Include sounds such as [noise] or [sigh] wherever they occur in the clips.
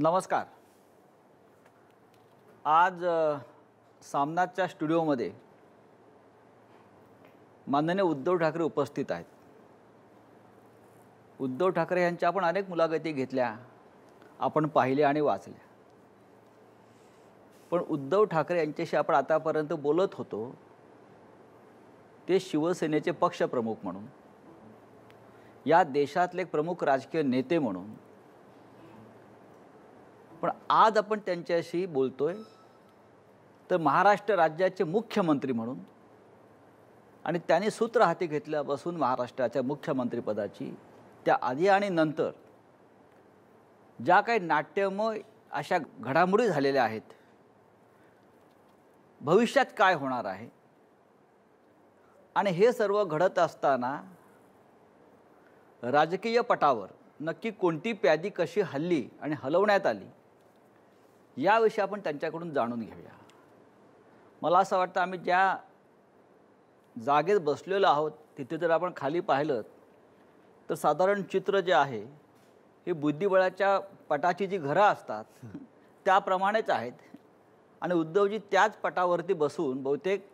नमस्कार आज सामनाथच्या स्टुडिओमध्ये माननीय उद्धव ठाकरे उपस्थित आहेत उद्धव ठाकरे यांच्या आपण अनेक मुलाखती घेतल्या आपण पाहिल्या आणि वाचल्या पण उद्धव ठाकरे यांच्याशी आपण आतापर्यंत बोलत होतो ते शिवसेनेचे पक्षप्रमुख म्हणून या देशातले प्रमुख राजकीय नेते म्हणून पण आज आपण त्यांच्याशी बोलतोय तर महाराष्ट्र राज्याचे मुख्यमंत्री म्हणून आणि त्यांनी सूत्र हाती घेतल्यापासून महाराष्ट्राच्या मुख्यमंत्रीपदाची त्या आधी आणि नंतर ज्या काही नाट्यमय अशा घडामोडी झालेल्या आहेत भविष्यात काय होणार आहे आणि हे सर्व घडत असताना राजकीय पटावर नक्की कोणती प्यादी कशी हल्ली आणि हलवण्यात आली याविषयी आपण त्यांच्याकडून जाणून घेऊया मला असं वाटतं आम्ही ज्या जागेत बसलेलो आहोत तिथे जर आपण खाली पाहिलं तर साधारण चित्र जे आहे हे बुद्धिबळाच्या पटाची जी घरं असतात त्याप्रमाणेच आहेत आणि उद्धवजी त्याच पटावरती बसून बहुतेक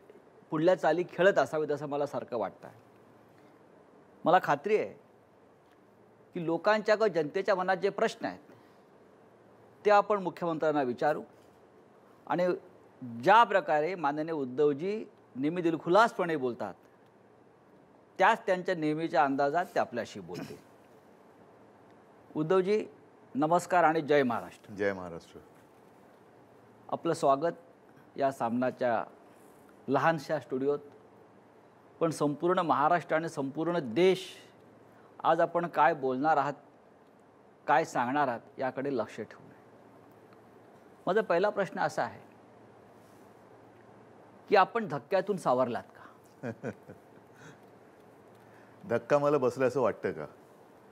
पुढल्या चाली खेळत असावेत असं मला सारखं वाटतं आहे मला खात्री आहे की लोकांच्या किंवा जनतेच्या मनात जे प्रश्न आहेत ते आपण मुख्यमंत्र्यांना विचारू आणि ज्या प्रकारे माननीय उद्धवजी नेहमी दिलखुलासपणे बोलतात त्याच त्यांच्या नेहमीच्या अंदाजात ते आपल्याशी बोलतील उद्धवजी नमस्कार आणि जय महाराष्ट्र जय महाराष्ट्र आपलं स्वागत या सामनाच्या लहानशा स्टुडिओत पण संपूर्ण महाराष्ट्र आणि संपूर्ण देश आज आपण काय बोलणार आहात काय सांगणार आहात याकडे लक्ष ठेवू माझा पहिला प्रश्न असा आहे की आपण धक्क्यातून सावरलात का [laughs] धक्का मला बसला असं वाटतं का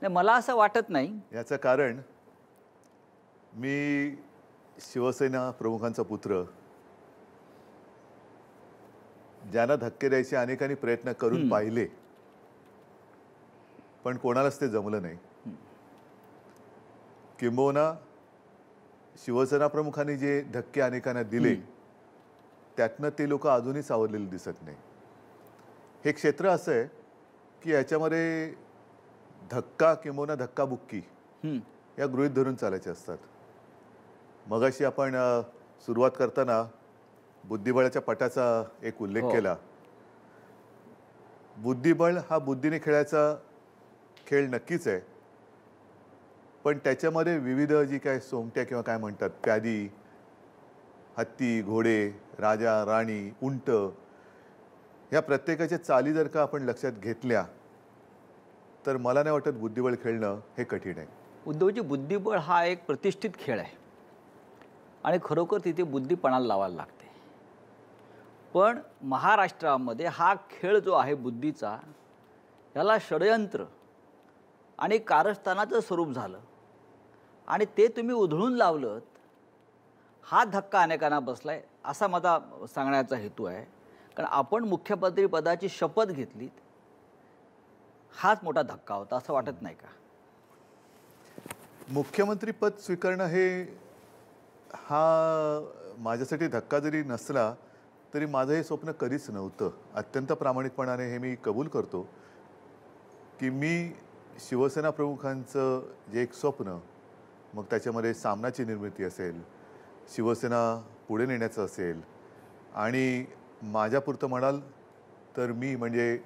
नाही मला असं वाटत नाही याचं कारण मी शिवसेना प्रमुखांचा पुत्र ज्यांना धक्के द्यायचे अनेकांनी प्रयत्न करून पाहिले पण कोणालाच ते जमलं नाही किंबहुना शिवसेना प्रमुखांनी जे धक्के अनेकांना दिले त्यातनं ते लोक अजूनही सावरलेले दिसत नाही हे क्षेत्र असं आहे की याच्यामध्ये धक्का किंबहुना धक्काबुक्की या गृहित धरून चालायचे असतात मगाशी आपण सुरुवात करताना बुद्धिबळाच्या पटाचा एक उल्लेख हो. केला बुद्धिबळ हा बुद्धीने खेळायचा खेळ नक्कीच आहे पण त्याच्यामध्ये विविध जी काय सोमट्या किंवा काय म्हणतात प्यादी हत्ती घोडे राजा राणी उंट ह्या प्रत्येकाच्या चाली जर का आपण लक्षात घेतल्या तर मला नाही वाटत बुद्धिबळ खेळणं हे कठीण आहे उद्धवजी बुद्धिबळ हा एक प्रतिष्ठित खेळ आहे आणि खरोखर तिथे बुद्धिपणाला लावायला लागते पण महाराष्ट्रामध्ये हा खेळ जो आहे बुद्धीचा ह्याला षडयंत्र आणि कारस्थानाचं स्वरूप झालं आणि ते तुम्ही उधळून लावलं हा धक्का अनेकांना बसला आहे असा माझा सांगण्याचा हेतू आहे कारण आपण मुख्यमंत्री पदाची शपथ घेतली हाच मोठा धक्का होता असं वाटत नाही का मुख्यमंत्रीपद स्वीकारणं हे हा माझ्यासाठी धक्का जरी नसला तरी माझं हे स्वप्न कधीच नव्हतं अत्यंत प्रामाणिकपणाने हे मी कबूल करतो की मी शिवसेना प्रमुखांचं जे एक स्वप्न मग त्याच्यामध्ये सामनाची निर्मिती असेल शिवसेना पुढे नेण्याचं असेल आणि माझ्यापुरतं म्हणाल तर मी म्हणजे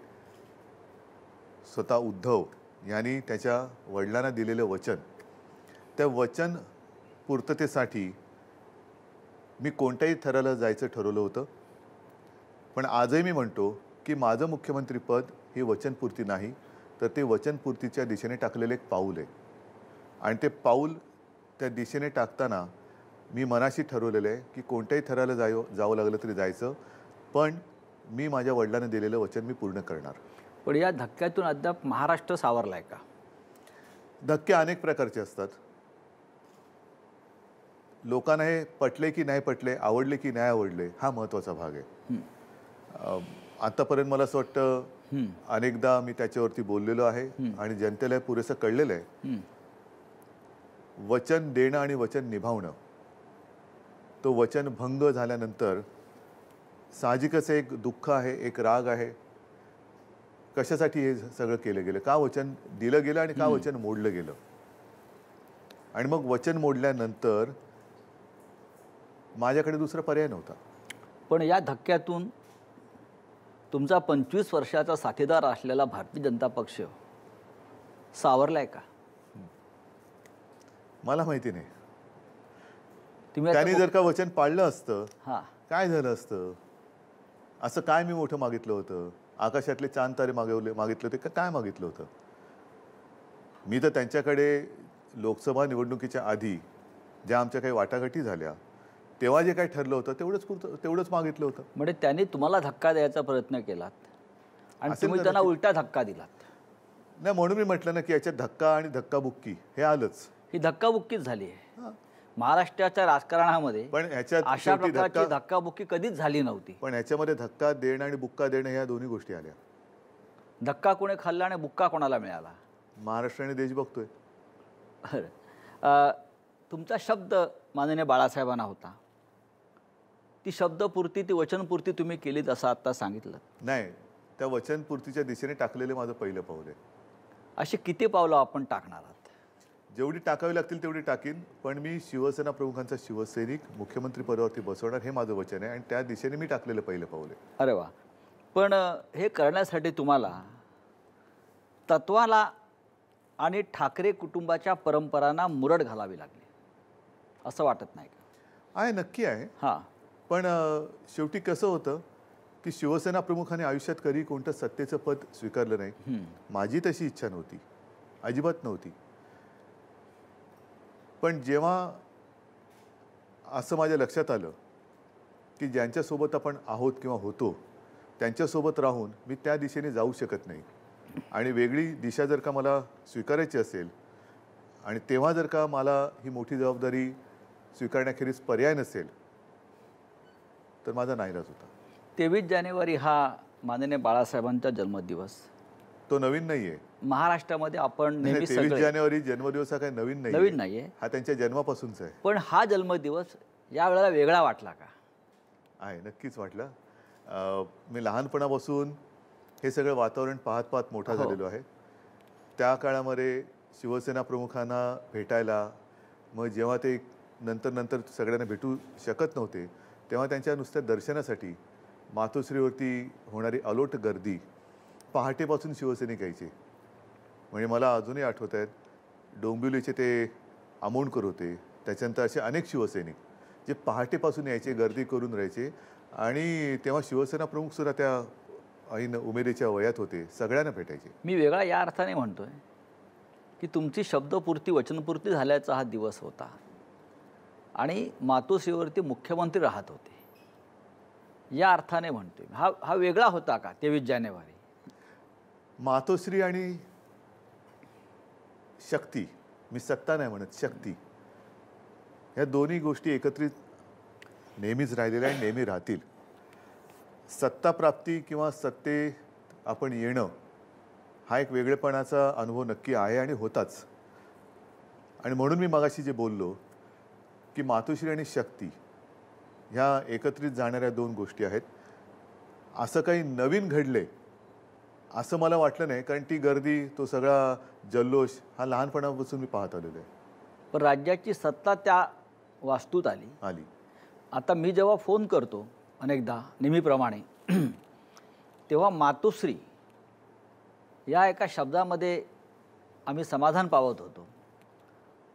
स्वतः उद्धव यांनी त्याच्या वडिलांना दिलेलं वचन त्या वचन पूर्ततेसाठी मी कोणत्याही थराला जायचं ठरवलं होतं पण आजही मी म्हणतो की माझं मुख्यमंत्रीपद ही वचनपूर्ती नाही तर ते वचनपूर्तीच्या दिशेने टाकलेले एक पाऊल आहे आणि ते पाऊल त्या दिशेने टाकताना मी मनाशी ठरवलेलं आहे की कोणत्याही थराला जायो जावं लागलं तरी जायचं पण मी माझ्या वडिलांनी दिलेलं वचन मी पूर्ण करणार पण या धक्क्यातून अद्याप महाराष्ट्र सावरला आहे का धक्के अनेक प्रकारचे असतात लोकांना हे पटले की नाही पटले आवडले की नाही आवडले हा महत्वाचा भाग आहे आतापर्यंत मला असं वाटतं अनेकदा मी त्याच्यावरती बोललेलो आहे आणि जनतेला पुरेसं कळलेलं आहे वचन देणं आणि वचन निभावणं तो वचन भंग झाल्यानंतर साहजिकच एक दुःख आहे एक राग आहे कशासाठी हे सगळं केलं गेलं का वचन दिलं गेलं आणि का वचन मोडलं गेलं आणि मग वचन मोडल्यानंतर माझ्याकडे दुसरा पर्याय नव्हता पण या धक्क्यातून तुमचा पंचवीस वर्षाचा साथीदार असलेला भारतीय जनता पक्ष सावरलाय का मला माहिती नाही त्यांनी जर का वचन पाळलं असतं काय झालं असतं असं काय मी मोठं मागितलं होतं आकाशातले चांद तारे मागवले मागितले होते काय मागितलं होतं मी तर त्यांच्याकडे लोकसभा निवडणुकीच्या आधी ज्या आमच्या काही वाटाघाटी झाल्या तेव्हा जे काही ठरलं होतं तेवढंच तेवढंच मागितलं होतं म्हणजे त्यांनी तुम्हाला धक्का द्यायचा प्रयत्न केला आणि तुम्ही त्यांना उलटा धक्का दिला नाही म्हणून मी म्हटलं ना की याच्यात धक्का आणि धक्का बुक्की हे आलंच ही धक्काबुक्कीच झाली आहे महाराष्ट्राच्या राजकारणामध्ये पण अशा प्रकारची धक्काबुक्की कधीच झाली नव्हती पण ह्याच्यामध्ये धक्का देणं आणि बुक्का देणं या दोन्ही गोष्टी आल्या धक्का कोणी खाल्ला आणि बुक्का कोणाला मिळाला महाराष्ट्र आणि देश बघतोय तुमचा शब्द माननीय बाळासाहेबांना होता ती शब्दपूर्ती ती वचनपूर्ती तुम्ही केलीत असं आता सांगितलं नाही त्या वचनपूर्तीच्या दिशेने टाकलेले माझं पहिलं पाऊल आहे अशी किती पावलं आपण टाकणार आहात जेवढी टाकावी लागतील तेवढी टाकीन पण मी शिवसेना प्रमुखांचा शिवसैनिक मुख्यमंत्री पदावरती बसवणार हे माझं वचन आहे आणि त्या दिशेने मी टाकलेलं पहिलं पाऊल आहे अरे वा पण हे करण्यासाठी तुम्हाला तत्वाला आणि ठाकरे कुटुंबाच्या परंपरांना मुरड घालावी लागली असं वाटत नाही का आहे नक्की आहे हां पण शेवटी कसं होतं की शिवसेना प्रमुखाने आयुष्यात कधी कोणतं सत्तेचं पद स्वीकारलं नाही माझी तशी इच्छा नव्हती अजिबात नव्हती पण जेव्हा असं माझ्या लक्षात आलं की ज्यांच्यासोबत आपण आहोत किंवा होतो त्यांच्यासोबत राहून मी त्या दिशेने जाऊ शकत नाही आणि वेगळी दिशा जर का मला स्वीकारायची असेल आणि तेव्हा जर का मला ही मोठी जबाबदारी स्वीकारण्याखेरीज पर्याय नसेल तर माझा नाहीलाच होता तेवीस जानेवारी हा माननीय बाळासाहेबांचा जन्मदिवस तो नवीन नाहीये महाराष्ट्रामध्ये आपण नेहमी जानेवारी जन्मदिवस हा काही नवीन नाही नवीन नाहीये. हा त्यांच्या जन्मापासूनच आहे पण हा जन्मदिवस या वेळेला वेगळा वाटला का आहे नक्कीच वाटलं मी लहानपणापासून हे सगळं वातावरण पाहत पाहत मोठा हो. झालेलो आहे त्या काळामध्ये शिवसेना प्रमुखांना भेटायला मग जेव्हा ते नंतर नंतर सगळ्यांना भेटू शकत नव्हते तेव्हा त्यांच्या नुसत्या दर्शनासाठी मातोश्रीवरती होणारी अलोट गर्दी पहाटेपासून शिवसैनिक यायचे म्हणजे मला अजूनही आठवत आहेत डोंबिवलीचे ते आमोणकर होते त्याच्यानंतर असे अनेक शिवसैनिक जे पहाटेपासून यायचे गर्दी करून राहायचे आणि तेव्हा शिवसेना प्रमुखसुद्धा त्या ऐन उमेदीच्या वयात होते सगळ्यांना भेटायचे मी वेगळा या अर्थाने म्हणतोय की तुमची शब्दपूर्ती वचनपूर्ती झाल्याचा हा दिवस होता आणि मातोश्रीवरती मुख्यमंत्री राहत होते या अर्थाने म्हणतोय हा हा वेगळा होता का तेवीस जानेवारी मातोश्री आणि शक्ती मी सत्ता नाही म्हणत शक्ती ह्या दोन्ही गोष्टी एकत्रित नेहमीच राहिलेल्या आणि नेहमी राहतील सत्ताप्राप्ती किंवा सत्ते आपण येणं हा एक वेगळेपणाचा अनुभव नक्की आहे आणि होताच आणि म्हणून मी मगाशी जे बोललो की मातोश्री आणि शक्ती ह्या एकत्रित जाणाऱ्या दोन गोष्टी आहेत असं काही नवीन घडले असं मला वाटलं नाही कारण ती गर्दी तो सगळा जल्लोष हा लहानपणापासून मी पाहत आलेलो आहे पण राज्याची सत्ता त्या वास्तूत आली आली आता मी जेव्हा फोन करतो अनेकदा नेहमीप्रमाणे [clears throat] तेव्हा मातोश्री या एका शब्दामध्ये आम्ही समाधान पावत होतो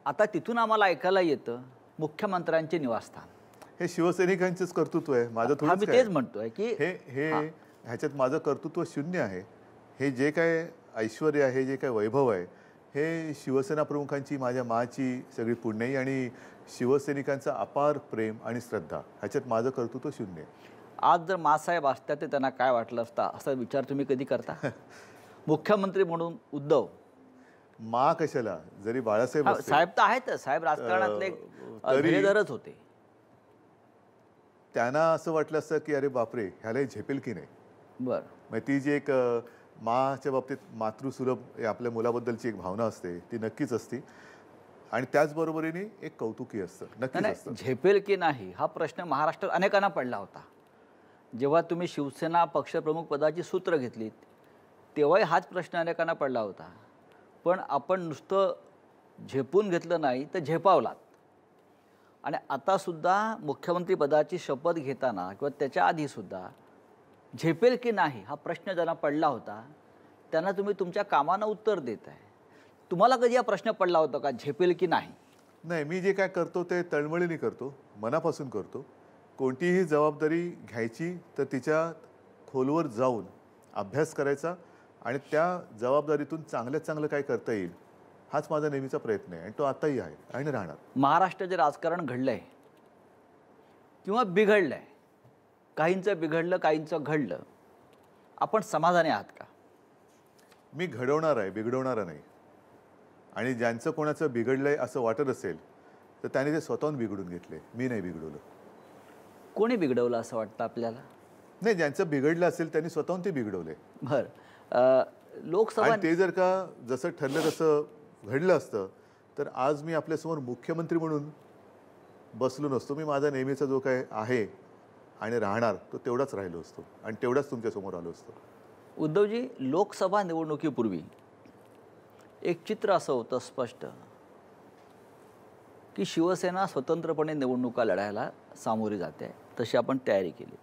आता तिथून आम्हाला ऐकायला येतं मुख्यमंत्र्यांचे निवासस्थान हे शिवसैनिकांचेच कर्तृत्व आहे माझं तेच म्हणतोय की हे हे ह्याच्यात माझं कर्तृत्व शून्य आहे हे जे काय ऐश्वर आहे जे काय वैभव आहे हे शिवसेना प्रमुखांची माझ्या माची सगळी पुण्याई आणि शिवसैनिकांचा अपार प्रेम आणि श्रद्धा ह्याच्यात माझं कर्तृत्व शून्य आज जर मासाहेब असतात ते त्यांना काय वाटलं असता असा विचार तुम्ही कधी करता [laughs] मुख्यमंत्री म्हणून उद्धव मा कशाला जरी बाळासाहेब साहेब तर आहेत साहेब राजकारणातले होते त्यांना असं वाटलं असतं की अरे बापरे ह्याला झेपेल की नाही बर मग ती जी एक माच्या बाबतीत मातृसुलभ हे आपल्या मुलाबद्दलची एक भावना असते ती नक्कीच असते आणि त्याचबरोबरीने एक कौतुकी असतं नक्कीच झेपेल की नाही हा प्रश्न महाराष्ट्रात अनेकांना पडला होता जेव्हा तुम्ही शिवसेना पक्षप्रमुख पदाची सूत्र घेतली तेव्हाही हाच प्रश्न अनेकांना पडला होता पण आपण नुसतं झेपून घेतलं नाही तर झेपावलात आणि आतासुद्धा मुख्यमंत्री पदाची शपथ घेताना किंवा त्याच्या आधीसुद्धा झेपेल की नाही हा प्रश्न ज्यांना पडला होता त्यांना तुम्ही तुमच्या कामानं उत्तर देत आहे तुम्हाला कधी हा प्रश्न पडला होता का झेपेल की नाही नाही मी जे काय करतो ते तळमळीने करतो मनापासून करतो कोणतीही जबाबदारी घ्यायची तर तिच्या खोलवर जाऊन अभ्यास करायचा आणि त्या जबाबदारीतून चांगल्यात चांगलं काय करता येईल हाच माझा नेहमीचा प्रयत्न आहे आणि तो आताही आहे आणि राहणार महाराष्ट्र जे राजकारण घडलं आहे किंवा बिघडलं आहे काहींचं बिघडलं काहींचं घडलं आपण समाधानी आहात का मी घडवणार आहे बिघडवणार नाही आणि ज्यांचं कोणाचं बिघडलंय असं वाटत असेल तर त्याने ते स्वतःहून बिघडून घेतले मी नाही बिघडवलं कोणी बिघडवलं असं वाटतं आपल्याला नाही ज्यांचं बिघडलं असेल त्यांनी स्वतःहून ते बिघडवले बरं लोकसभा ते जर का जसं ठरलं तसं घडलं असतं तर आज मी आपल्यासमोर मुख्यमंत्री म्हणून बसलो नसतो मी माझा नेहमीचा जो काय आहे आणि राहणार तो तेवढाच राहिलो असतो आणि तेवढाच तुमच्यासमोर आलो असतो उद्धवजी लोकसभा निवडणुकीपूर्वी एक चित्र असं होतं स्पष्ट की शिवसेना स्वतंत्रपणे निवडणुका लढायला सामोरी जाते तशी आपण तयारी केली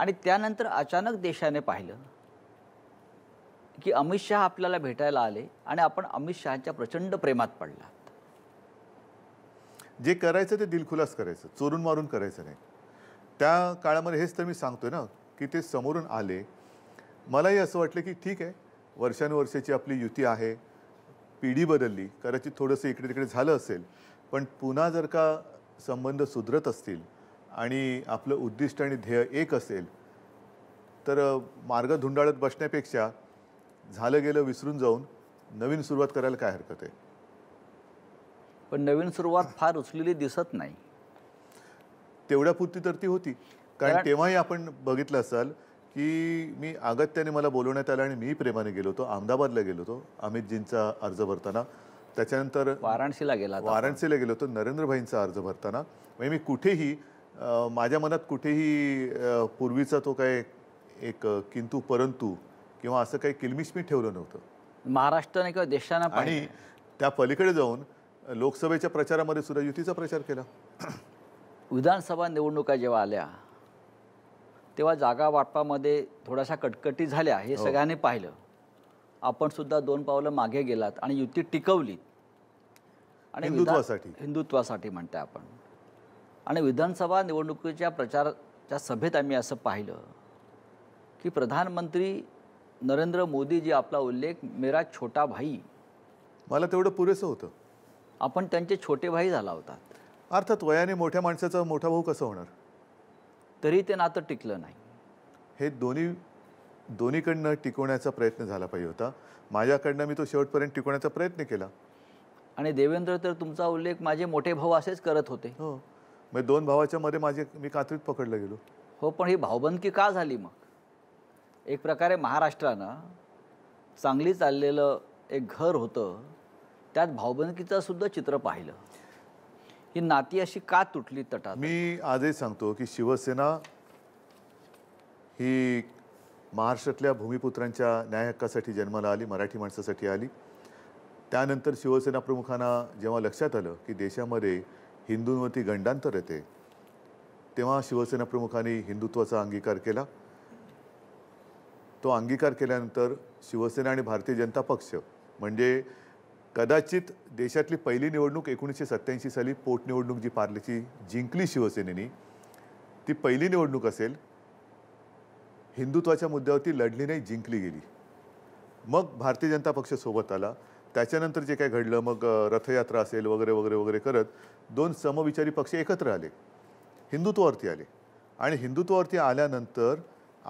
आणि त्यानंतर अचानक देशाने पाहिलं की अमित शहा आपल्याला भेटायला आले आणि आपण अमित शहाच्या प्रचंड प्रेमात पडला जे करायचं ते दिलखुलास करायचं चोरून मारून करायचं नाही त्या काळामध्ये हेच तर मी सांगतोय ना की ते समोरून आले मलाही असं वाटलं की ठीक आहे वर्षानुवर्षाची आपली युती आहे पिढी बदलली कदाचित थोडंसं इकडे तिकडे झालं असेल पण पुन्हा जर का संबंध सुधरत असतील आणि आपलं उद्दिष्ट आणि ध्येय एक असेल तर मार्ग धुंडाळत बसण्यापेक्षा झालं गेलं विसरून जाऊन नवीन सुरुवात करायला काय हरकत आहे पण नवीन सुरुवात फार उचलेली दिसत नाही तेवढ्यापुरती तर ती होती कारण तेव्हाही आपण बघितलं असाल की मी अगत्याने मला बोलवण्यात आलं आणि मी प्रेमाने गेलो होतो अहमदाबादला गेलो होतो अमितजींचा अर्ज भरताना त्याच्यानंतर वाराणसीला गेला वाराणसीला गेलो होतो नरेंद्रभाईंचा अर्ज भरताना म्हणजे मी कुठेही माझ्या मनात कुठेही पूर्वीचा तो काय एक किंतु परंतु किंवा असं काही किलमिश मी ठेवलं नव्हतं महाराष्ट्राने किंवा देशाने आणि त्या पलीकडे जाऊन लोकसभेच्या प्रचारामध्ये सुद्धा युतीचा प्रचार केला विधानसभा निवडणुका जेव्हा आल्या तेव्हा जागा वाटपामध्ये थोड्याशा कटकटी झाल्या हे हो. सगळ्यांनी पाहिलं आपण सुद्धा दोन पावलं मागे गेलात आणि युती टिकवली आणि हिंदुत्वासाठी हिंदुत्वासाठी म्हणते आपण आणि विधानसभा निवडणुकीच्या प्रचारच्या सभेत आम्ही असं पाहिलं की प्रधानमंत्री नरेंद्र मोदी जी आपला उल्लेख मेरा छोटा भाई मला तेवढं पुरेसं होतं आपण त्यांचे छोटे भाई झाला होता अर्थात वयाने मोठ्या माणसाचा मोठा भाऊ कसं होणार तरी ते नातं टिकलं नाही हे दोन्ही दोन्हीकडनं टिकवण्याचा प्रयत्न झाला पाहिजे होता माझ्याकडनं मी तो शेवटपर्यंत टिकवण्याचा प्रयत्न केला आणि देवेंद्र तर तुमचा उल्लेख माझे मोठे भाऊ असेच करत होते हो मग दोन भावाच्या मध्ये माझे मी कात्रीत पकडलं गेलो हो पण ही भावबंदकी का झाली मग एक प्रकारे महाराष्ट्रानं चांगली चाललेलं एक घर होतं त्यात भावबंदकीचं सुद्धा चित्र पाहिलं ही नाती अशी का तुटली तटा मी आजही सांगतो की शिवसेना ही महाराष्ट्रातल्या भूमिपुत्रांच्या न्याय हक्कासाठी जन्माला आली मराठी माणसासाठी आली त्यानंतर शिवसेना प्रमुखांना जेव्हा लक्षात आलं की देशामध्ये हिंदूंवरती गंडांतर येते तेव्हा शिवसेना प्रमुखांनी हिंदुत्वाचा अंगीकार केला तो अंगीकार केल्यानंतर शिवसेना आणि भारतीय जनता पक्ष म्हणजे कदाचित देशातली पहिली निवडणूक एकोणीसशे सत्त्याऐंशी साली पोटनिवडणूक जी पार्लेची जिंकली शिवसेनेने ती पहिली निवडणूक असेल हिंदुत्वाच्या मुद्द्यावरती लढली नाही जिंकली गेली मग भारतीय जनता पक्ष सोबत आला त्याच्यानंतर जे काय घडलं मग रथयात्रा असेल वगैरे वगैरे वगैरे करत दोन समविचारी पक्ष एकत्र आले हिंदुत्वावरती आले आणि हिंदुत्वावरती आल्यानंतर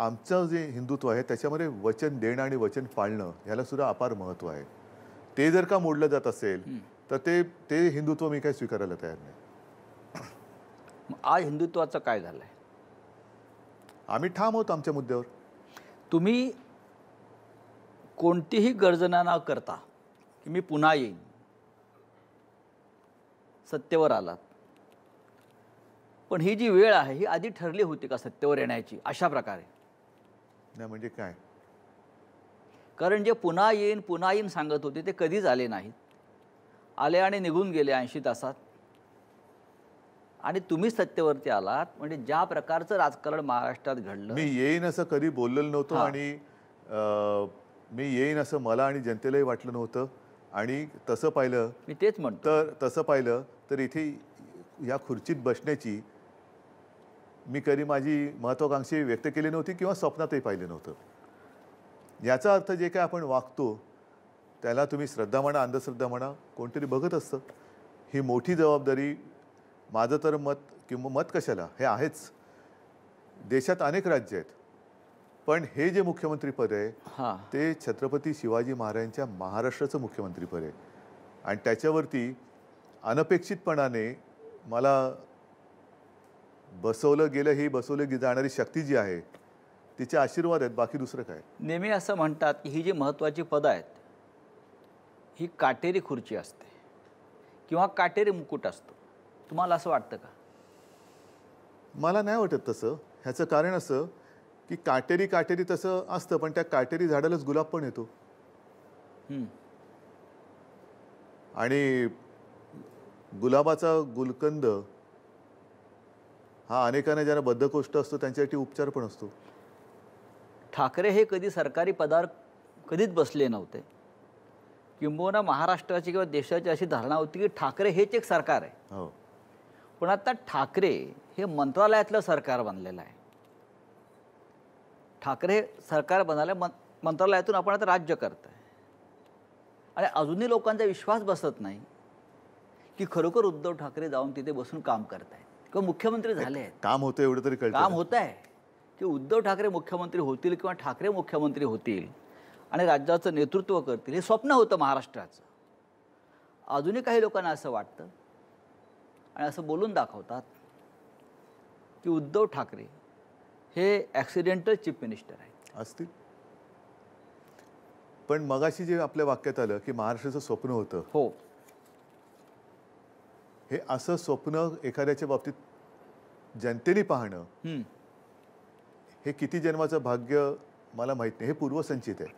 आमचं जे हिंदुत्व आहे त्याच्यामध्ये वचन देणं आणि वचन पाळणं ह्यालासुद्धा अपार महत्त्व आहे ते जर का मोडलं जात असेल तर ते ते हिंदुत्व मी काय स्वीकारायला तयार नाही [coughs] आज हिंदुत्वाचं काय झालं आम्ही ठाम होत आमच्या मुद्द्यावर तुम्ही कोणतीही गर्जना न करता की मी पुन्हा येईन सत्तेवर आलात पण ही जी वेळ आहे ही आधी ठरली होती का सत्तेवर येण्याची अशा प्रकारे नाही म्हणजे काय कारण जे पुन्हा येईन पुन्हा येईन सांगत होते ते कधीच आले नाहीत आले आणि निघून गेले ऐंशी तासात आणि तुम्ही सत्तेवरती आलात म्हणजे ज्या प्रकारचं राजकारण महाराष्ट्रात घडलं मी येईन असं कधी बोललेलं नव्हतं आणि मी येईन असं मला आणि जनतेलाही वाटलं नव्हतं आणि तसं पाहिलं मी तेच म्हणतो तर तसं पाहिलं तर इथे या खुर्चीत बसण्याची मी कधी माझी महत्वाकांक्षी व्यक्त केली नव्हती किंवा स्वप्नातही पाहिलं नव्हतं याचा अर्थ जे काय आपण वागतो त्याला तुम्ही श्रद्धा म्हणा अंधश्रद्धा म्हणा कोणतरी बघत असतं ही मोठी जबाबदारी माझं तर मत किंवा मत कशाला हे आहेच देशात अनेक राज्य आहेत पण हे जे मुख्यमंत्रीपद आहे ते छत्रपती शिवाजी महाराजांच्या महाराष्ट्राचं मुख्यमंत्रीपद आहे आणि त्याच्यावरती अनपेक्षितपणाने मला बसवलं गेलं ही बसवलं जाणारी शक्ती जी आहे तिचे आशीर्वाद आहेत बाकी दुसरं काय नेहमी असं म्हणतात की ही जी महत्त्वाची पदं आहेत ही काटेरी खुर्ची असते किंवा काटेरी मुकुट असतो तुम्हाला असं वाटतं का मला नाही वाटत तसं ह्याचं कारण असं की काटेरी काटेरी तसं असतं पण त्या काटेरी झाडालाच गुलाब पण येतो आणि गुलाबाचा गुलकंद हा अनेकांना ज्यांना बद्धकोष्ट असतो त्यांच्यासाठी उपचार पण असतो ठाकरे हे कधी सरकारी पदावर कधीच बसले नव्हते किंबहुना महाराष्ट्राची किंवा देशाची अशी धारणा होती की ठाकरे हेच एक सरकार आहे हो पण आता ठाकरे हे मंत्रालयातलं सरकार बनलेलं आहे ठाकरे सरकार बनलं मंत्रालयातून आपण आता राज्य करत आहे आणि अजूनही लोकांचा विश्वास बसत नाही की खरोखर उद्धव ठाकरे जाऊन तिथे बसून काम करत आहेत किंवा मुख्यमंत्री झाले आहेत काम होतं एवढं तरी काम होत आहे की उद्धव ठाकरे मुख्यमंत्री होतील किंवा ठाकरे मुख्यमंत्री होतील आणि राज्याचं नेतृत्व करतील हे स्वप्न होतं महाराष्ट्राचं अजूनही काही लोकांना असं वाटतं आणि असं बोलून दाखवतात की उद्धव ठाकरे हे ॲक्सिडेंटल चीफ मिनिस्टर आहेत असतील पण मगाशी जे आपल्या वाक्यात आलं की महाराष्ट्राचं स्वप्न होतं हो हे असं स्वप्न एखाद्याच्या बाबतीत जनतेने पाहणं हे किती जन्माचं भाग्य मला माहीत नाही हे पूर्वसंचित आहे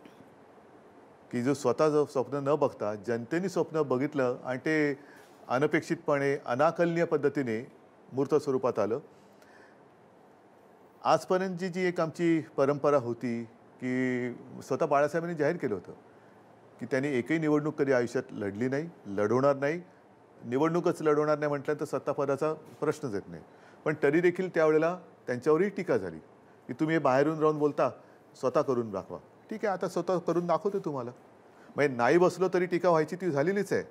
की जो स्वतः स्वप्न न बघता जनतेने स्वप्न बघितलं आणि ते अनपेक्षितपणे अनाकलनीय पद्धतीने मूर्त स्वरूपात आलं आजपर्यंतची जी एक आमची परंपरा होती की स्वतः बाळासाहेबांनी जाहीर केलं होतं की त्यांनी एकही निवडणूक कधी आयुष्यात लढली नाही लढवणार नाही निवडणूकच लढवणार नाही म्हटलं तर सत्तापदाचा प्रश्नच येत नाही पण तरी देखील त्यावेळेला त्यांच्यावरही टीका झाली की तुम्ही बाहेरून राहून बोलता स्वतः करून दाखवा ठीक आहे आता स्वतः करून दाखवतो तुम्हाला म्हणजे नाही बसलो तरी टीका व्हायची ती झालेलीच आहे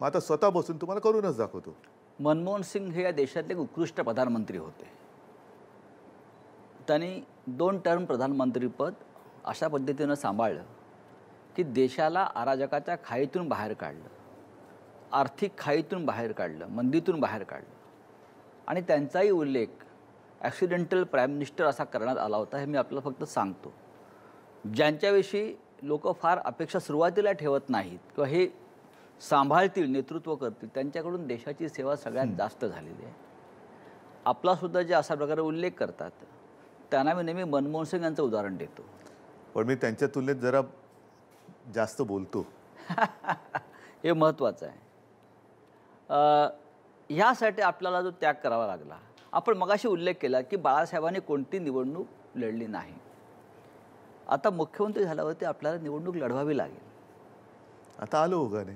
मग आता स्वतः बसून तुम्हाला करूनच दाखवतो मनमोहन सिंग हे या देशातले उत्कृष्ट प्रधानमंत्री होते त्यांनी दोन टर्म प्रधानमंत्रीपद अशा पद्धतीनं सांभाळलं की देशाला अराजकाच्या खाईतून बाहेर काढलं आर्थिक खाईतून बाहेर काढलं मंदीतून बाहेर काढलं आणि त्यांचाही उल्लेख ॲक्सिडेंटल प्राईम मिनिस्टर असा करण्यात आला होता हे मी आपल्याला फक्त सांगतो ज्यांच्याविषयी लोक फार अपेक्षा सुरुवातीला ठेवत नाहीत किंवा हे सांभाळतील नेतृत्व करतील त्यांच्याकडून देशाची सेवा सगळ्यात जास्त झालेली आहे आपलासुद्धा जे अशा प्रकारे उल्लेख करतात त्यांना मी नेहमी मनमोहन सिंग यांचं उदाहरण देतो पण मी त्यांच्या तुलनेत जरा जास्त बोलतो [laughs] हे महत्त्वाचं आहे ह्यासाठी आपल्याला जो त्याग करावा लागला आपण मगाशी उल्लेख केला की बाळासाहेबांनी कोणती निवडणूक लढली नाही आता मुख्यमंत्री झाल्यावरती आपल्याला निवडणूक लढवावी लागेल आता आलो उगाने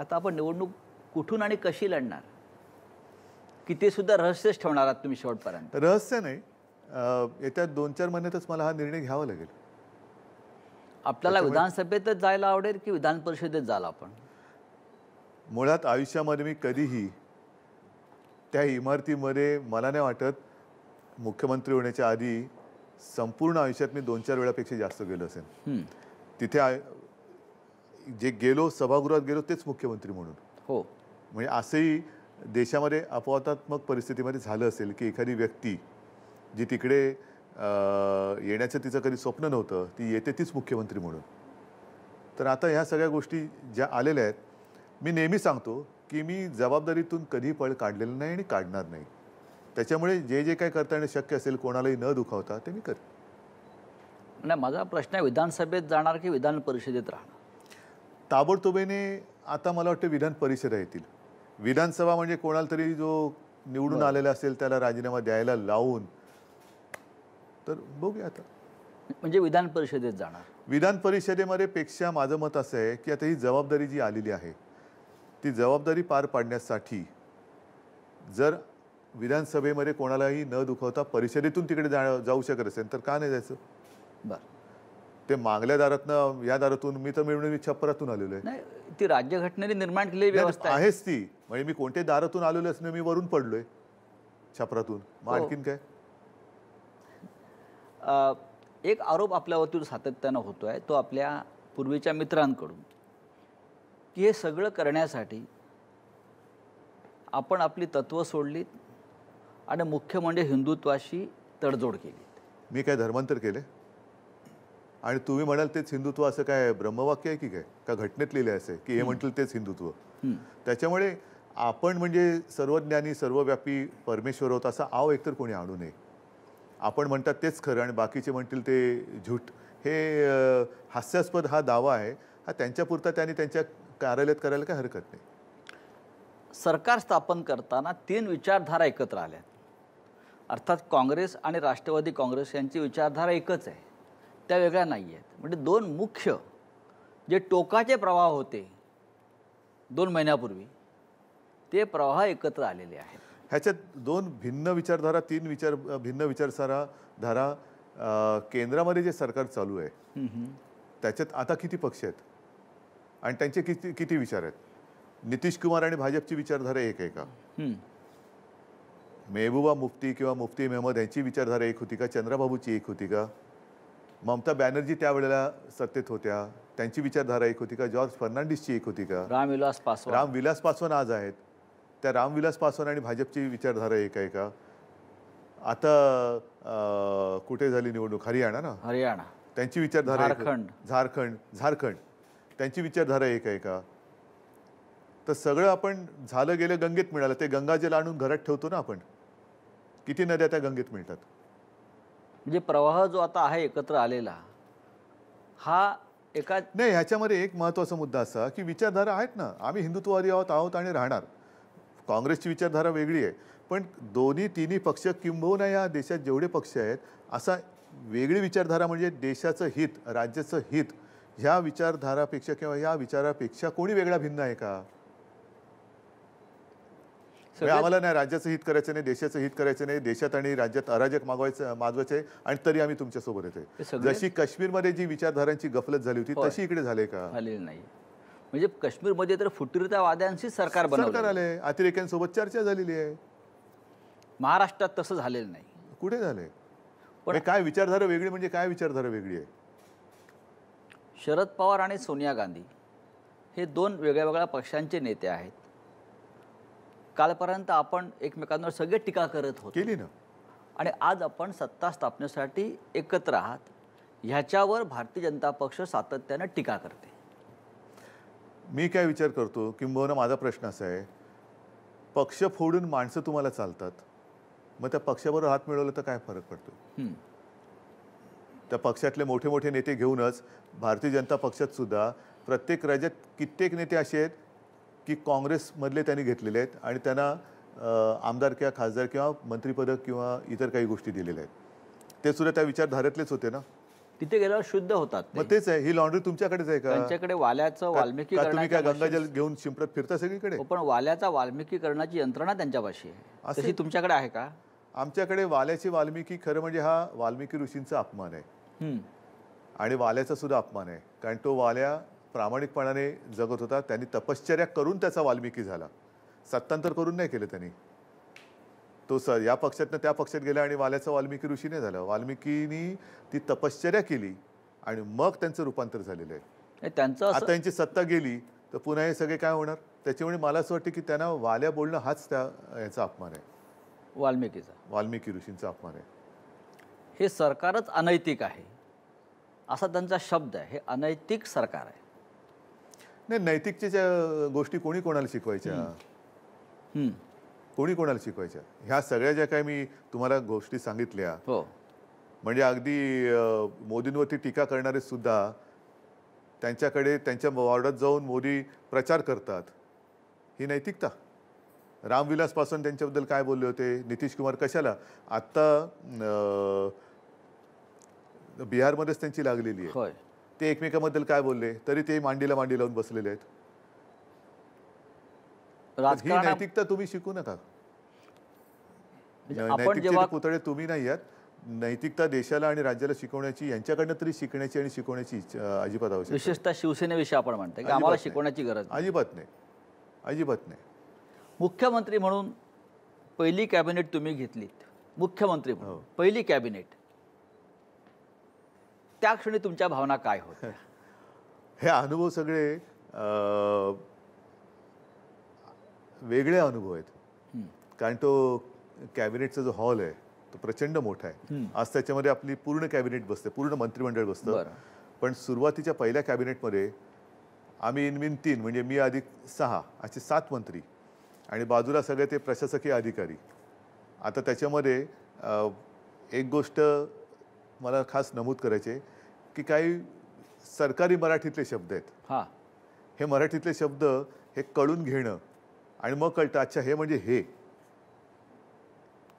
आता आपण निवडणूक कुठून आणि कशी लढणार की ते सुद्धा रहस्यच ठेवणार आहात तुम्ही शेवटपर्यंत रहस्य नाही येत्या दोन चार महिन्यातच मला हा निर्णय घ्यावा लागेल आपल्याला विधानसभेतच जायला आवडेल की विधान परिषदेत जाल आपण मुळात आयुष्यामध्ये मी कधीही त्या इमारतीमध्ये मला नाही वाटत मुख्यमंत्री होण्याच्या आधी संपूर्ण आयुष्यात मी दोन चार वेळापेक्षा जास्त गेलो असेल तिथे जे गेलो सभागृहात गेलो तेच मुख्यमंत्री म्हणून हो म्हणजे असंही देशामध्ये अपवादात्मक परिस्थितीमध्ये झालं असेल की एखादी व्यक्ती जी तिकडे येण्याचं तिचं कधी स्वप्न नव्हतं ती येते तीच मुख्यमंत्री म्हणून तर आता ह्या सगळ्या गोष्टी ज्या आलेल्या आहेत मी नेहमी सांगतो की मी जबाबदारीतून कधी पळ काढलेलं नाही आणि काढणार नाही त्याच्यामुळे जे जे काय करता येणं शक्य असेल कोणालाही न दुखावता ते मी करेन नाही माझा प्रश्न आहे विधानसभेत जाणार की विधान परिषदेत राहणार ताबडतोबेने आता मला वाटतं विधान परिषदा येतील विधानसभा म्हणजे कोणाला तरी जो निवडून आलेला असेल त्याला राजीनामा द्यायला लावून तर बघूया आता म्हणजे विधान परिषदेत जाणार विधान परिषदेमध्ये पेक्षा माझं मत असं आहे की आता ही जबाबदारी जी आलेली आहे ती जबाबदारी पार पाडण्यासाठी जर विधानसभेमध्ये कोणालाही न दुखवता परिषदेतून तिकडे जा जाऊ शकत असेल तर का नाही जायचं बर ते मागल्या दारातनं या दारातून मी तर मी छप्परातून आलेलो आहे ती राज्यघटनेने निर्माण केलेली व्यवस्था आहेच ती म्हणजे मी कोणत्या दारातून आलेलो असं मी वरून पडलोय छपरातून मग हो. आणखीन काय एक आरोप आपल्यावरती सातत्यानं होतोय तो आपल्या पूर्वीच्या मित्रांकडून की हे सगळं करण्यासाठी आपण आपली तत्व सोडलीत आणि मुख्य म्हणजे हिंदुत्वाशी तडजोड केली मी काय धर्मांतर केले आणि तुम्ही म्हणाल तेच हिंदुत्व असं काय ब्रह्मवाक्य आहे की काय का घटनेत लिहिले असे की हे म्हटलं तेच हिंदुत्व त्याच्यामुळे आपण म्हणजे सर्वज्ञानी सर्वव्यापी परमेश्वर होत असा आव एकतर कोणी आणू नये आपण म्हणतात तेच खरं आणि बाकीचे म्हणतील ते झूट हे हास्यास्पद हा दावा आहे हा त्यांच्यापुरता त्यांनी त्यांच्या कार्यालयात करायला काय हरकत नाही सरकार स्थापन करताना तीन विचारधारा एकत्र आल्या अर्थात काँग्रेस आणि राष्ट्रवादी काँग्रेस यांची विचारधारा एकच आहे त्या वेगळ्या नाही आहेत म्हणजे दोन मुख्य जे टोकाचे प्रवाह होते दोन महिन्यापूर्वी ते प्रवाह एकत्र आलेले आहेत ह्याच्यात दोन भिन्न विचारधारा तीन विचार भिन्न विचारधारा धारा केंद्रामध्ये जे सरकार चालू आहे त्याच्यात आता किती पक्ष आहेत आणि त्यांचे किती किती विचार आहेत नितीश कुमार आणि भाजपची विचारधारा एक आहे का मेहबूबा मुफ्ती किंवा मुफ्ती मेहमद यांची विचारधारा एक होती का चंद्राबाबूची एक होती का ममता बॅनर्जी त्यावेळेला सत्तेत होत्या त्यांची विचारधारा एक होती का जॉर्ज फर्नांडिसची एक होती का रामविलास पासवान रामविलास पासवान आज आहेत त्या रामविलास पासवान आणि भाजपची विचारधारा एक आहे का आता कुठे झाली निवडणूक हरियाणा ना हरियाणा त्यांची विचारधारा झारखंड झारखंड झारखंड त्यांची विचारधारा एक आहे का तर सगळं आपण झालं गेलं गंगेत मिळालं ते गंगाजल आणून घरात ठेवतो ना आपण किती नद्या त्या गंगेत मिळतात म्हणजे प्रवाह जो आता आहे एकत्र आलेला हा एका नाही ह्याच्यामध्ये एक महत्त्वाचा मुद्दा असा की विचारधारा आहेत ना आम्ही हिंदुत्ववादी आहोत आहोत आणि राहणार काँग्रेसची विचारधारा वेगळी आहे पण दोन्ही तिन्ही पक्ष किंबहुना या देशात जेवढे पक्ष आहेत असा वेगळी विचारधारा म्हणजे देशाचं हित राज्याचं हित ह्या विचारधारापेक्षा किंवा या विचारापेक्षा कोणी वेगळा भिन्न आहे का म्हणजे आम्हाला नाही राज्याचं हित करायचं नाही देशाचं हित करायचं नाही देशात आणि राज्यात अराजक मागवायचं आहे आणि तरी आम्ही तुमच्या सोबत येते जशी काश्मीरमध्ये जी विचारधारांची गफलत झाली होती तशी इकडे झाले का झालेली नाही म्हणजे काश्मीरमध्ये तर फुटीरतावाद्यांशी सरकार सरकार आले अतिरेक्यांसोबत चर्चा झालेली आहे महाराष्ट्रात तसं झालेलं नाही कुठे झाले पण म्हणजे काय विचारधारा वेगळी म्हणजे काय विचारधारा वेगळी आहे शरद पवार आणि सोनिया गांधी हे दोन वेगळ्या वेगळ्या पक्षांचे नेते आहेत कालपर्यंत आपण एकमेकांवर सगळे टीका करत होतो केली ना आणि आज आपण सत्ता स्थापनेसाठी एकत्र आहात ह्याच्यावर भारतीय जनता पक्ष सातत्यानं टीका करते मी काय विचार करतो किंबहुना माझा प्रश्न असा आहे पक्ष फोडून माणसं तुम्हाला चालतात मग त्या पक्षाबरोबर हात मिळवलं तर काय फरक पडतो त्या पक्षातले मोठे मोठे नेते घेऊनच भारतीय जनता पक्षात सुद्धा प्रत्येक राज्यात कित्येक नेते असे आहेत की काँग्रेसमधले त्यांनी घेतलेले आहेत आणि त्यांना आमदार किंवा खासदार किंवा मंत्रीपदक किंवा इतर काही गोष्टी दिलेल्या आहेत ते सुद्धा त्या विचारधारेतलेच होते ना तिथे गेल्यावर शुद्ध होतात मग तेच आहे ही लॉन्ड्री तुमच्याकडेच आहे का त्यांच्याकडे वाल्याचं वाल्मिकी तुम्ही काय गंगाजल घेऊन शिंपडत फिरता सगळीकडे हो, पण वाल्याचा वाल्मिकीकरणाची यंत्रणा त्यांच्यापाशी आहे तशी तुमच्याकडे आहे का आमच्याकडे वाल्याची वाल्मिकी खरं म्हणजे हा वाल्मिकी ऋषींचा अपमान आहे आणि वाल्याचा सुद्धा अपमान आहे कारण तो वाल्या प्रामाणिकपणाने जगत होता त्यांनी तपश्चर्या करून त्याचा वाल्मिकी झाला सत्तांतर करून नाही केलं त्यांनी तो सर या पक्षातनं त्या पक्षात गेला आणि वाल्याचा वाल्मिकी ऋषीने झाला वाल्मिकीनी ती तपश्चर्या केली आणि मग त्यांचं रूपांतर झालेलं आहे त्यांचं आता यांची सत्ता गेली तर पुन्हा हे सगळे काय होणार त्याच्यामुळे मला असं वाटतं की त्यांना वाल्या बोलणं हाच त्या याचा अपमान आहे वाल्मिकीचा वाल्मिकी ऋषींचा अपमान आहे हे सरकारच अनैतिक आहे असा त्यांचा शब्द आहे हे अनैतिक सरकार आहे नाही नैतिकच्या गोष्टी कोणी कोणाला शिकवायच्या कोणी कोणाला शिकवायच्या ह्या सगळ्या ज्या काही मी तुम्हाला गोष्टी सांगितल्या हो म्हणजे अगदी मोदींवरती टीका करणारे सुद्धा त्यांच्याकडे त्यांच्या वॉर्डात जाऊन मोदी प्रचार करतात ही नैतिकता रामविलास पासवान त्यांच्याबद्दल काय बोलले होते नितीश कुमार कशाला आत्ता बिहारमध्येच त्यांची लागलेली आहे ते एकमेकांबद्दल काय बोलले तरी ते मांडीला मांडी लावून बसलेले आहेत ही नैतिकता तुम्ही शिकू नका म्हणजे नैतिकतेचे पुतळे तुम्ही नाही आहात नैतिकता देशाला आणि राज्याला शिकवण्याची यांच्याकडनं तरी शिकण्याची आणि शिकवण्याची अजिबात आवश्यक विशेषतः शिवसेनेविषयी आपण म्हणतो की आम्हाला शिकवण्याची गरज अजिबात नाही अजिबात नाही मुख्यमंत्री म्हणून पहिली कॅबिनेट तुम्ही घेतली मुख्यमंत्री म्हणून हो. पहिली कॅबिनेट त्या क्षणी तुमच्या भावना काय होत [laughs] हे अनुभव सगळे वेगळे अनुभव आहेत कारण तो कॅबिनेटचा जो हॉल आहे तो प्रचंड मोठा आहे आज त्याच्यामध्ये आपली पूर्ण कॅबिनेट बसते पूर्ण मंत्रिमंडळ बसतं पण सुरुवातीच्या पहिल्या कॅबिनेटमध्ये आम्ही मिन तीन म्हणजे मी अधिक सहा असे सात मंत्री आणि बाजूला सगळे ते प्रशासकीय अधिकारी आता त्याच्यामध्ये एक गोष्ट मला खास नमूद करायचे की काही सरकारी मराठीतले शब्द आहेत हां हे मराठीतले शब्द हे कळून घेणं आणि मग कळतं अच्छा हे म्हणजे हे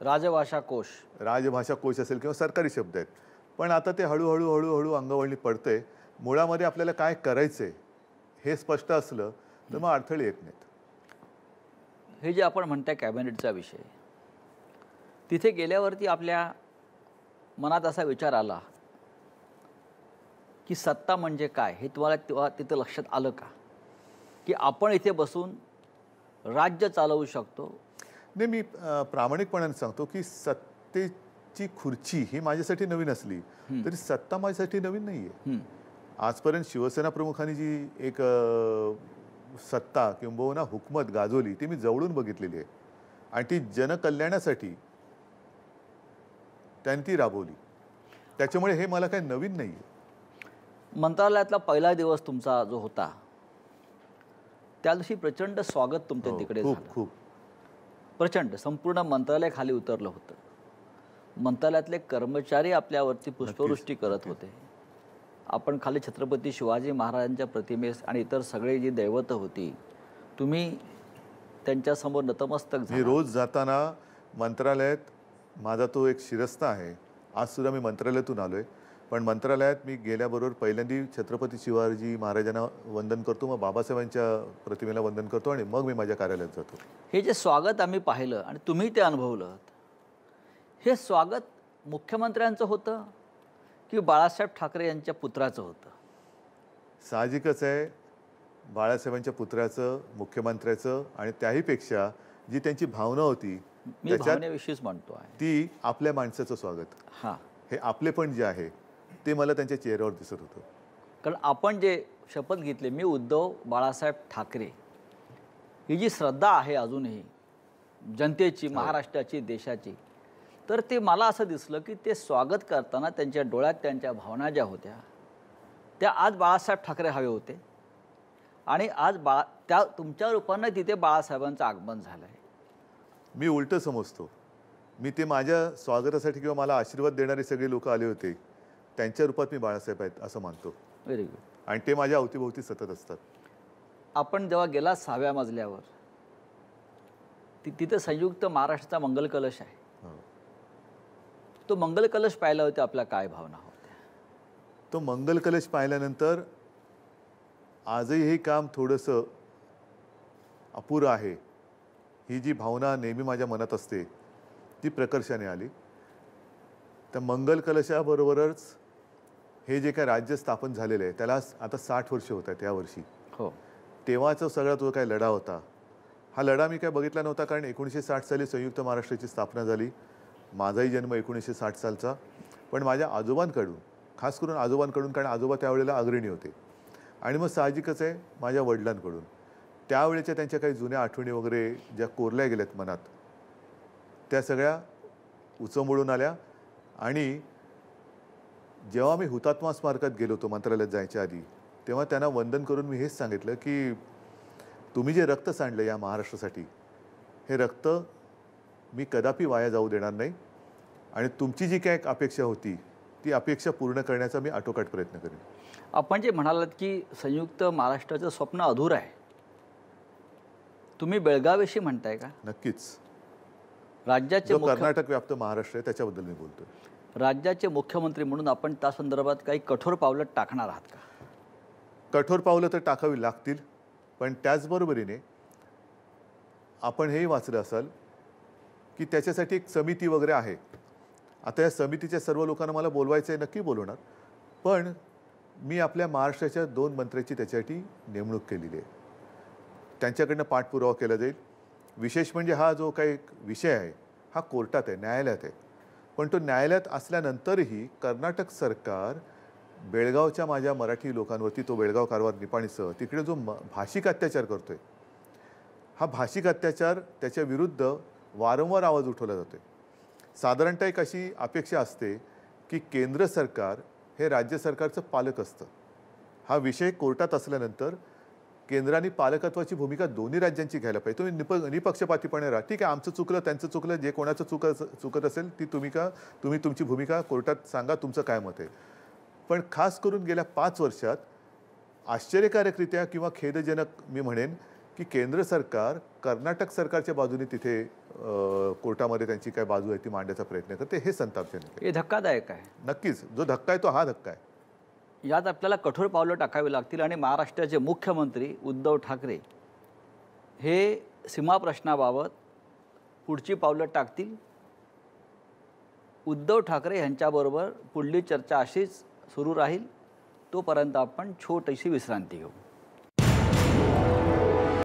राजभाषा कोश राजभाषा कोश असेल किंवा सरकारी शब्द आहेत पण आता ते हळूहळू हळूहळू अंगवळणी पडते मुळामध्ये आपल्याला काय करायचं आहे हे स्पष्ट असलं तर मग अडथळे येत नाहीत हे जे आपण म्हणताय कॅबिनेटचा विषय तिथे गेल्यावरती आपल्या मनात असा विचार आला की सत्ता म्हणजे काय हे तुम्हाला तेव्हा तिथं लक्षात आलं का की आपण इथे बसून राज्य चालवू शकतो नाही मी प्रामाणिकपणाने सांगतो की सत्तेची खुर्ची ही माझ्यासाठी नवीन असली तरी सत्ता माझ्यासाठी नवीन नाही आहे आजपर्यंत शिवसेना प्रमुखांनी जी एक सत्ता किंबहुना हुकमत गाजवली ती मी जवळून बघितलेली आहे आणि ती जनकल्याणासाठी त्यांनी ती राबवली त्याच्यामुळे हे मला काही नवीन नाही मंत्रालयातला पहिला दिवस तुमचा जो होता त्या दिवशी प्रचंड स्वागत तुमच्या हो, तिकडे खूप खूप प्रचंड संपूर्ण मंत्रालय खाली उतरलं होतं मंत्रालयातले कर्मचारी आपल्यावरती पुष्पवृष्टी करत होते आपण खाली छत्रपती शिवाजी महाराजांच्या प्रतिमेस आणि इतर सगळे जी दैवत होती तुम्ही त्यांच्यासमोर नतमस्तक मी रोज जाताना मंत्रालयात माझा तो एक शिरस्ता आहे आजसुद्धा मी मंत्रालयातून आलो आहे पण मंत्रालयात मी गेल्याबरोबर पहिल्यांदा छत्रपती शिवाजी महाराजांना वंदन करतो मग बाबासाहेबांच्या प्रतिमेला वंदन करतो आणि मग मी माझ्या कार्यालयात जातो हे जे स्वागत आम्ही पाहिलं आणि तुम्ही ते अनुभवलं हे स्वागत मुख्यमंत्र्यांचं होतं की बाळासाहेब ठाकरे यांच्या पुत्राचं होतं साहजिकच आहे बाळासाहेबांच्या पुत्राचं मुख्यमंत्र्याचं आणि त्याहीपेक्षा जी त्यांची भावना होती मी भावनेविषयीच म्हणतो आहे ती आपल्या माणसाचं स्वागत हां हे आपले पण जे आहे ते मला त्यांच्या चेहऱ्यावर दिसत होतं कारण आपण जे शपथ घेतली मी उद्धव बाळासाहेब ठाकरे ही जी श्रद्धा आहे अजूनही जनतेची हो. महाराष्ट्राची देशाची तर ते मला असं दिसलं की ते स्वागत करताना त्यांच्या डोळ्यात त्यांच्या भावना ज्या होत्या त्या आज बाळासाहेब ठाकरे हवे होते आणि आज बाळा त्या तुमच्या रूपानं तिथे बाळासाहेबांचं आगमन झालं आहे मी उलटं समजतो मी ते माझ्या स्वागतासाठी किंवा मला आशीर्वाद देणारे सगळे लोक आले होते त्यांच्या रूपात मी बाळासाहेब आहेत असं मानतो व्हेरी गुड आणि ते माझ्या अवतीभोवती सतत असतात आपण जेव्हा गेला सहाव्या मजल्यावर तिथं संयुक्त महाराष्ट्राचा मंगल कलश आहे हो. तो मंगल कलश पाहिला होता आपल्या काय भावना होत्या तो मंगल कलश पाहिल्यानंतर आजही हे काम थोडंसं अपुरं आहे ही जी भावना नेहमी माझ्या मनात असते ती प्रकर्षाने आली तर मंगल कलशाबरोबरच हे जे काय राज्य स्थापन झालेलं आहे त्याला आता साठ वर्ष होत आहे त्यावर्षी हो तेव्हाचा सगळा तो काय लढा होता हा लढा मी काय बघितला नव्हता कारण एकोणीसशे साठ साली संयुक्त महाराष्ट्राची स्थापना झाली माझाही जन्म एकोणीसशे साठ सालचा पण माझ्या आजोबांकडून खास करून आजोबांकडून कारण आजोबा त्यावेळेला अग्रणी होते आणि मग साहजिकच आहे माझ्या वडिलांकडून त्यावेळेच्या त्यांच्या काही जुन्या आठवणी वगैरे ज्या कोरल्या गेल्यात मनात त्या सगळ्या उचंबळून आल्या आणि जेव्हा मी हुतात्मा स्मारकात गेलो होतो मंत्रालयात जायच्या आधी तेव्हा त्यांना वंदन करून मी हेच सांगितलं की तुम्ही जे रक्त सांडलं या महाराष्ट्रासाठी हे रक्त मी कदापि वाया जाऊ देणार नाही आणि तुमची जी काय अपेक्षा होती ती अपेक्षा पूर्ण करण्याचा मी आटोकाट प्रयत्न करेन आपण जे म्हणालात की संयुक्त महाराष्ट्राचं स्वप्न अधूर आहे तुम्ही बेळगावशी म्हणताय का नक्कीच राज्याचे कर्नाटक व्याप्त महाराष्ट्र आहे त्याच्याबद्दल मी बोलतोय राज्याचे मुख्यमंत्री म्हणून आपण त्या संदर्भात काही कठोर पावलं टाकणार आहात का कठोर पावलं तर टाकावी लागतील पण त्याचबरोबरीने आपण हेही वाचलं असाल की त्याच्यासाठी एक समिती वगैरे आहे आता या समितीच्या सर्व लोकांना मला बोलवायचं आहे नक्की बोलवणार पण मी आपल्या महाराष्ट्राच्या दोन मंत्र्याची त्याच्यासाठी नेमणूक केलेली आहे त्यांच्याकडनं पाठपुरावा केला जाईल विशेष म्हणजे हा जो काही विषय आहे हा कोर्टात आहे न्यायालयात आहे पण तो न्यायालयात असल्यानंतरही कर्नाटक सरकार बेळगावच्या माझ्या मराठी लोकांवरती तो बेळगाव कारवार निपाणीसह तिकडे जो म भाषिक अत्याचार करतो आहे हा भाषिक अत्याचार त्याच्या विरुद्ध वारंवार आवाज उठवला जातो आहे साधारणतः एक अशी अपेक्षा असते की केंद्र सरकार हे राज्य सरकारचं पालक असतं हा विषय कोर्टात असल्यानंतर केंद्राने पालकत्वाची भूमिका दोन्ही राज्यांची घ्यायला पाहिजे तुम्ही निप निपक्षपातीपणे राहा ठीक आहे आमचं चुकलं त्यांचं चुकलं जे कोणाचं चुक चुकत असेल ती तुम्ही का तुम्ही तुमची भूमिका कोर्टात सांगा तुमचं काय मत आहे पण खास करून गेल्या पाच वर्षात आश्चर्यकारकरित्या किंवा खेदजनक मी म्हणेन की केंद्र सरकार कर्नाटक सरकारच्या बाजूने तिथे कोर्टामध्ये त्यांची काय बाजू आहे ती मांडण्याचा प्रयत्न करते हे संतापजनक हे धक्कादायक आहे नक्कीच जो धक्का आहे तो हा धक्का आहे यात आपल्याला कठोर पावलं टाकावी लागतील आणि महाराष्ट्राचे मुख्यमंत्री उद्धव ठाकरे हे सीमाप्रश्नाबाबत पुढची पावलं टाकतील उद्धव ठाकरे यांच्याबरोबर पुढली चर्चा अशीच सुरू राहील तोपर्यंत आपण छोटीशी विश्रांती घेऊ